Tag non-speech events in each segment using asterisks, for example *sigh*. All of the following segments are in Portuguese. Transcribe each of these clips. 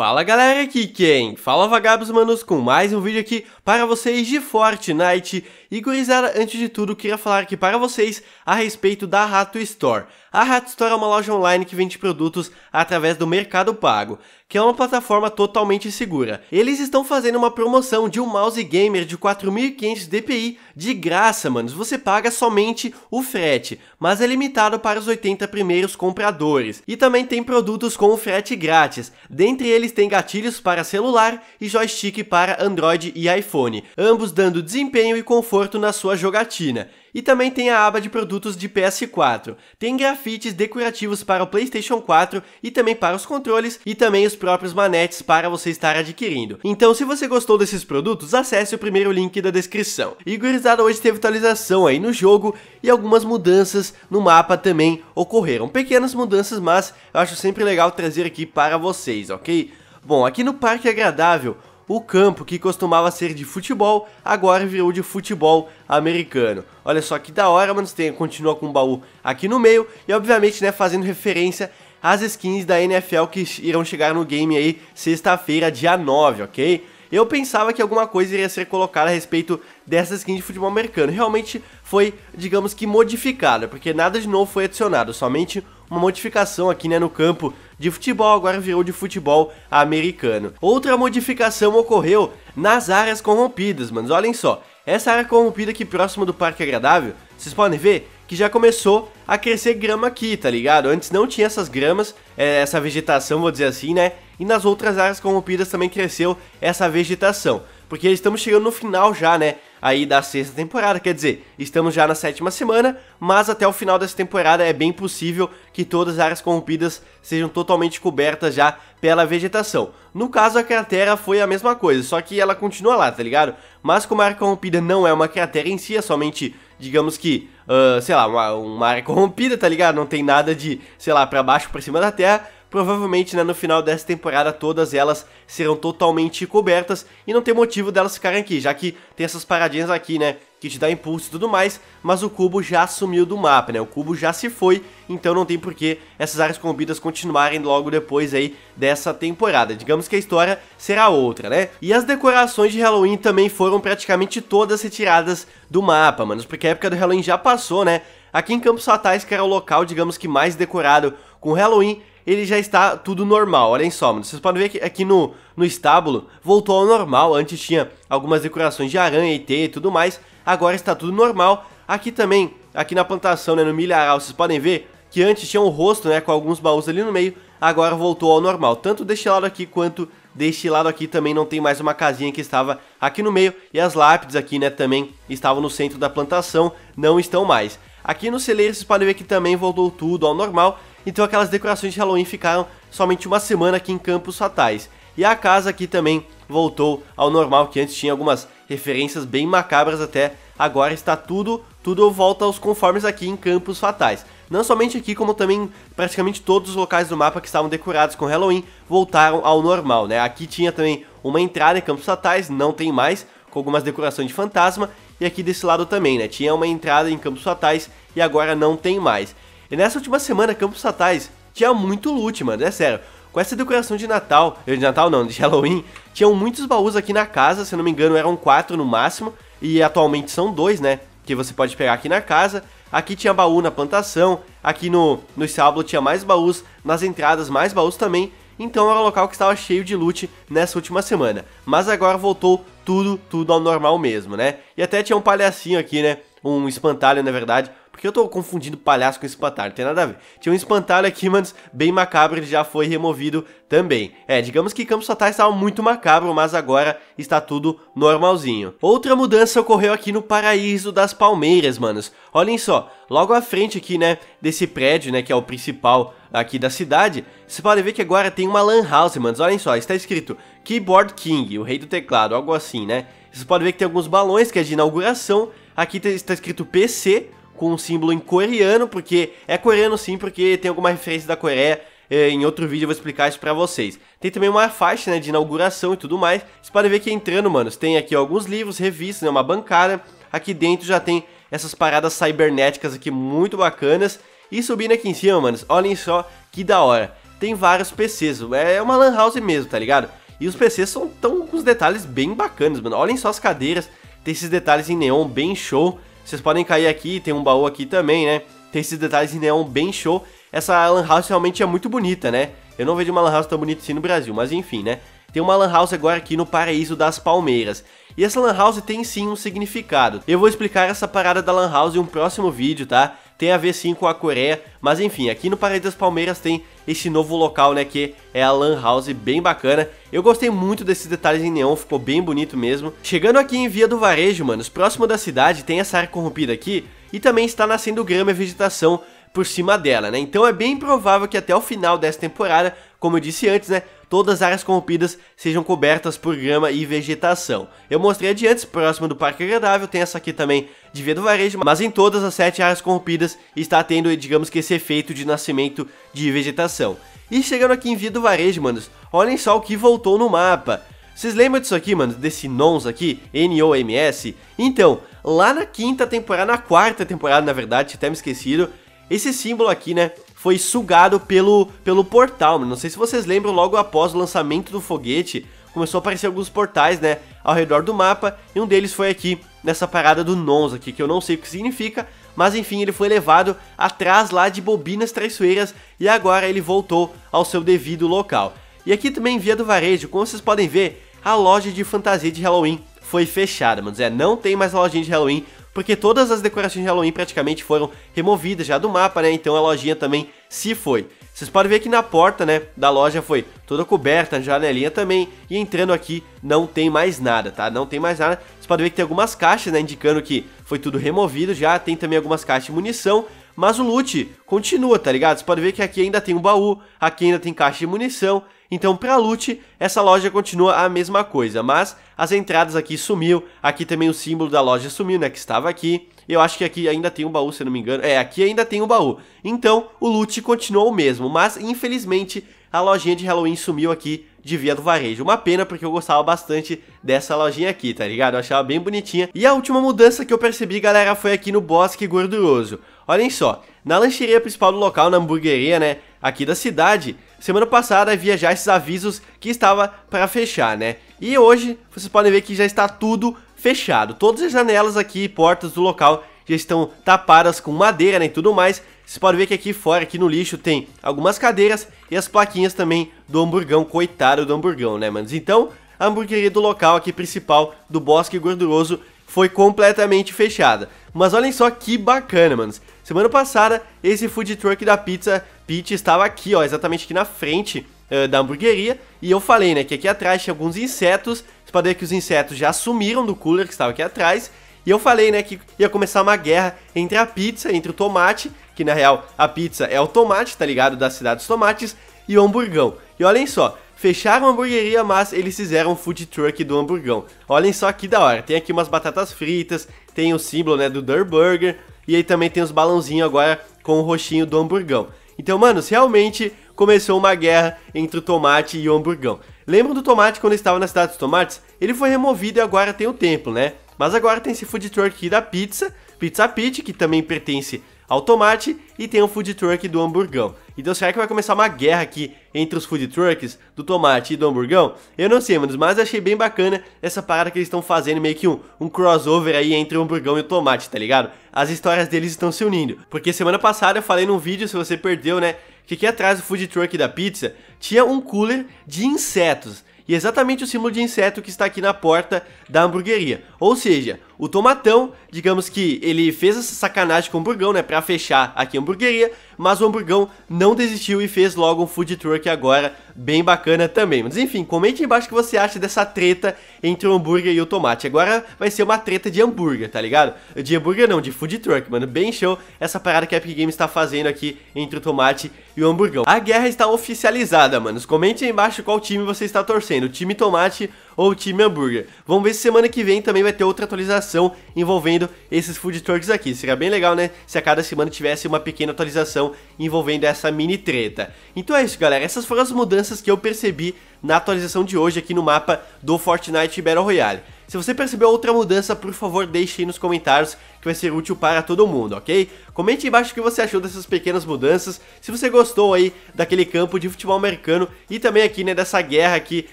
Fala galera, aqui quem? Fala vagabos manos com mais um vídeo aqui para vocês de Fortnite E gurizada, antes de tudo queria falar aqui para vocês a respeito da Rato Store A Rato Store é uma loja online que vende produtos através do Mercado Pago que é uma plataforma totalmente segura. Eles estão fazendo uma promoção de um mouse gamer de 4.500 DPI de graça, manos. Você paga somente o frete, mas é limitado para os 80 primeiros compradores. E também tem produtos com frete grátis. Dentre eles tem gatilhos para celular e joystick para Android e iPhone, ambos dando desempenho e conforto na sua jogatina. E também tem a aba de produtos de PS4. Tem grafites decorativos para o PlayStation 4 e também para os controles e também os próprios manetes para você estar adquirindo. Então, se você gostou desses produtos, acesse o primeiro link da descrição. E gurizada, hoje teve atualização aí no jogo e algumas mudanças no mapa também ocorreram. Pequenas mudanças, mas eu acho sempre legal trazer aqui para vocês, ok? Bom, aqui no Parque Agradável, o campo que costumava ser de futebol agora virou de futebol americano. Olha só que da hora, mano, você tem, continua com o baú aqui no meio e obviamente, né, fazendo referência às skins da NFL que irão chegar no game aí sexta-feira, dia 9, ok? Eu pensava que alguma coisa iria ser colocada a respeito dessa skin de futebol americano. Realmente foi, digamos que modificada, porque nada de novo foi adicionado, somente uma modificação aqui né, no campo de futebol, agora virou de futebol americano. Outra modificação ocorreu nas áreas corrompidas, mas Olhem só, essa área corrompida aqui próximo do Parque Agradável, vocês podem ver que já começou a crescer grama aqui, tá ligado? Antes não tinha essas gramas, é, essa vegetação, vou dizer assim, né? E nas outras áreas corrompidas também cresceu essa vegetação porque estamos chegando no final já, né? Aí da sexta temporada, quer dizer, estamos já na sétima semana, mas até o final dessa temporada é bem possível que todas as áreas corrompidas sejam totalmente cobertas já pela vegetação. No caso, a cratera foi a mesma coisa, só que ela continua lá, tá ligado? Mas como a área corrompida não é uma cratera em si, é somente, digamos que, uh, sei lá, uma, uma área corrompida, tá ligado? Não tem nada de, sei lá, pra baixo, pra cima da terra Provavelmente né, no final dessa temporada todas elas serão totalmente cobertas e não tem motivo delas ficarem aqui, já que tem essas paradinhas aqui, né? que te dá impulso e tudo mais, mas o cubo já sumiu do mapa, né? O cubo já se foi, então não tem por que essas áreas combidas continuarem logo depois aí dessa temporada. Digamos que a história será outra, né? E as decorações de Halloween também foram praticamente todas retiradas do mapa, mano, porque a época do Halloween já passou, né? Aqui em Campos Fatais, que era o local, digamos que mais decorado com Halloween, ele já está tudo normal, olhem só, mano. Vocês podem ver que aqui no, no estábulo voltou ao normal, antes tinha algumas decorações de aranha, ET e tudo mais, agora está tudo normal. Aqui também, aqui na plantação, né, no milharal, vocês podem ver que antes tinha um rosto, né, com alguns baús ali no meio, agora voltou ao normal. Tanto deste lado aqui quanto deste lado aqui também não tem mais uma casinha que estava aqui no meio, e as lápides aqui, né, também estavam no centro da plantação, não estão mais. Aqui no celeiro vocês podem ver que também voltou tudo ao normal, então aquelas decorações de Halloween ficaram somente uma semana aqui em Campos Fatais. E a casa aqui também voltou ao normal, que antes tinha algumas referências bem macabras até, agora está tudo, tudo volta aos conformes aqui em Campos Fatais. Não somente aqui, como também praticamente todos os locais do mapa que estavam decorados com Halloween voltaram ao normal, né? Aqui tinha também uma entrada em Campos Fatais, não tem mais, com algumas decorações de fantasma, e aqui desse lado também, né? Tinha uma entrada em Campos Fatais e agora não tem mais. E nessa última semana, Campos Satais tinha muito loot, mano, é sério. Com essa decoração de Natal, eh, de Natal não, de *laughs* Halloween, tinham muitos baús aqui na casa, se eu não me engano eram quatro no máximo, e atualmente são dois, né, que você pode pegar aqui na casa. Aqui tinha baú na plantação, aqui no, no estábulo tinha mais baús, nas entradas mais baús também, então era local que estava cheio de loot nessa última semana. Mas agora voltou tudo, tudo ao normal mesmo, né? E até tinha um palhacinho aqui, né? Um espantalho, na verdade, que eu tô confundindo palhaço com espantalho? Não tem nada a ver. Tinha um espantalho aqui, mano, bem macabro, ele já foi removido também. É, digamos que Campos Fatais estava muito macabro, mas agora está tudo normalzinho. Outra mudança ocorreu aqui no Paraíso das Palmeiras, manos. Olhem só, logo à frente aqui, né, desse prédio, né, que é o principal aqui da cidade, você pode ver que agora tem uma lan house, manos. Olhem só, está escrito Keyboard King, o rei do teclado, algo assim, né? Vocês podem ver que tem alguns balões que é de inauguração. Aqui está escrito PC, com um símbolo em coreano, porque é coreano sim, porque tem alguma referência da Coreia. Eh, em outro vídeo eu vou explicar isso pra vocês. Tem também uma faixa né, de inauguração e tudo mais. Vocês podem ver que entrando, mano tem aqui alguns livros, revistas, né, uma bancada. Aqui dentro já tem essas paradas cibernéticas aqui muito bacanas. E subindo aqui em cima, mano olhem só que da hora. Tem vários PCs, é, é uma lan house mesmo, tá ligado? E os PCs são tão com os detalhes bem bacanas, mano. Olhem só as cadeiras, tem esses detalhes em neon bem show. Vocês podem cair aqui, tem um baú aqui também, né? Tem esses detalhes em neon bem show. Essa lan house realmente é muito bonita, né? Eu não vejo uma lan house tão bonita assim no Brasil, mas enfim, né? Tem uma lan house agora aqui no Paraíso das Palmeiras. E essa lan house tem sim um significado. Eu vou explicar essa parada da lan house em um próximo vídeo, tá? tem a ver sim com a Coreia, mas enfim, aqui no Parede das Palmeiras tem esse novo local, né, que é a Lan House, bem bacana. Eu gostei muito desses detalhes em neon, ficou bem bonito mesmo. Chegando aqui em Via do Varejo, manos, próximo da cidade tem essa área corrompida aqui, e também está nascendo grama e vegetação por cima dela, né? Então é bem provável que até o final dessa temporada, como eu disse antes, né, todas as áreas corrompidas sejam cobertas por grama e vegetação. Eu mostrei adiante, próximo do Parque Agradável, tem essa aqui também de Via do Varejo, mas em todas as sete áreas corrompidas está tendo, digamos que esse efeito de nascimento de vegetação. E chegando aqui em Via do Varejo, manos, olhem só o que voltou no mapa. Vocês lembram disso aqui, mano? Desse nons aqui, N-O-M-S? Então, lá na quinta temporada, na quarta temporada, na verdade, até me esquecido, esse símbolo aqui, né? foi sugado pelo, pelo portal. Não sei se vocês lembram, logo após o lançamento do foguete, começou a aparecer alguns portais, né, ao redor do mapa, e um deles foi aqui, nessa parada do Nons aqui, que eu não sei o que significa, mas enfim, ele foi levado atrás lá de bobinas traiçoeiras, e agora ele voltou ao seu devido local. E aqui também, via do varejo, como vocês podem ver, a loja de fantasia de Halloween foi fechada, Mas É, não tem mais lojinha de Halloween porque todas as decorações de Halloween praticamente foram removidas já do mapa, né? Então a lojinha também se foi. Vocês podem ver que na porta, né, da loja foi toda coberta, janelinha também, e entrando aqui não tem mais nada, tá? Não tem mais nada. Vocês podem ver que tem algumas caixas, né, indicando que foi tudo removido já, tem também algumas caixas de munição, mas o loot continua, tá ligado? Vocês podem ver que aqui ainda tem um baú, aqui ainda tem caixa de munição, então, para loot, essa loja continua a mesma coisa, mas as entradas aqui sumiu, aqui também o símbolo da loja sumiu, né, que estava aqui. Eu acho que aqui ainda tem um baú, se eu não me engano. É, aqui ainda tem um baú. Então, o loot continuou o mesmo, mas infelizmente a lojinha de Halloween sumiu aqui de Via do Varejo. Uma pena, porque eu gostava bastante dessa lojinha aqui, tá ligado? Eu achava bem bonitinha. E a última mudança que eu percebi, galera, foi aqui no Bosque Gorduroso. Olhem só, na lancheria principal do local, na hamburgueria, né, aqui da cidade, semana passada havia já esses avisos que estava para fechar, né? E hoje vocês podem ver que já está tudo fechado. Todas as janelas aqui e portas do local já estão tapadas com madeira né, e tudo mais. Vocês podem ver que aqui fora, aqui no lixo, tem algumas cadeiras e as plaquinhas também do hamburgão. Coitado do hamburgão, né, manos? Então, a hamburgueria do local aqui principal do Bosque Gorduroso foi completamente fechada. Mas olhem só que bacana, manos. Semana passada, esse food truck da Pizza Pit estava aqui, ó, exatamente aqui na frente uh, da hamburgueria. E eu falei, né, que aqui atrás tinha alguns insetos. Vocês podem ver que os insetos já sumiram do cooler que estava aqui atrás. E eu falei, né, que ia começar uma guerra entre a pizza, entre o tomate, que na real a pizza é o tomate, tá ligado? Da cidade dos tomates, e o hamburgão. E olhem só, fecharam a hamburgueria, mas eles fizeram um food truck do hamburgão. Olhem só que da hora, tem aqui umas batatas fritas, tem o símbolo, né, do Der Burger, e aí também tem os balãozinhos agora com o roxinho do hamburgão. Então, mano, realmente começou uma guerra entre o tomate e o hamburgão. lembra do tomate quando estava na cidade dos tomates? Ele foi removido e agora tem o templo, né? Mas agora tem esse food truck aqui da pizza, Pizza Pit, que também pertence ao tomate, e tem o food truck do hamburgão. Então será que vai começar uma guerra aqui entre os food trucks do tomate e do hamburgão? Eu não sei, mas achei bem bacana essa parada que eles estão fazendo, meio que um, um crossover aí entre o hamburgão e o tomate, tá ligado? As histórias deles estão se unindo. Porque semana passada eu falei num vídeo, se você perdeu, né? Que aqui atrás do food truck da pizza tinha um cooler de insetos. E é exatamente o símbolo de inseto que está aqui na porta da hamburgueria. Ou seja, o Tomatão, digamos que ele fez essa sacanagem com o Hamburgão, né, pra fechar aqui a hamburgueria, mas o Hamburgão não desistiu e fez logo um food truck agora, bem bacana também. Mas enfim, comente embaixo o que você acha dessa treta entre o hambúrguer e o tomate. Agora vai ser uma treta de hambúrguer, tá ligado? De hambúrguer não, de food truck, mano, bem show essa parada que a Epic Games tá fazendo aqui entre o tomate e o hamburgão. A guerra está oficializada, manos. Comente aí embaixo qual time você está torcendo, o time tomate ou time hambúrguer. Vamos ver se semana que vem também vai ter outra atualização envolvendo esses food trucks aqui. Seria bem legal, né? Se a cada semana tivesse uma pequena atualização envolvendo essa mini treta. Então é isso, galera. Essas foram as mudanças que eu percebi na atualização de hoje aqui no mapa do Fortnite Battle Royale. Se você percebeu outra mudança, por favor, deixe aí nos comentários que vai ser útil para todo mundo, ok? Comente embaixo o que você achou dessas pequenas mudanças, se você gostou aí daquele campo de futebol americano e também aqui, né, dessa guerra aqui,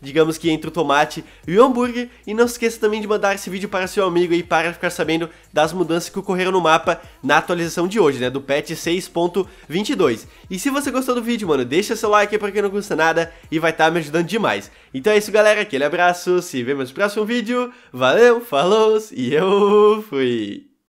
digamos que entre o tomate e o hambúrguer. E não se esqueça também de mandar esse vídeo para seu amigo aí para ficar sabendo das mudanças que ocorreram no mapa na atualização de hoje, né, do patch 6.22. E se você gostou do vídeo, mano, deixa seu like aí pra não custa nada e vai estar tá me ajudando demais. Então é isso, galera, aquele abraço, se vemos no próximo vídeo, valeu, falou e eu fui!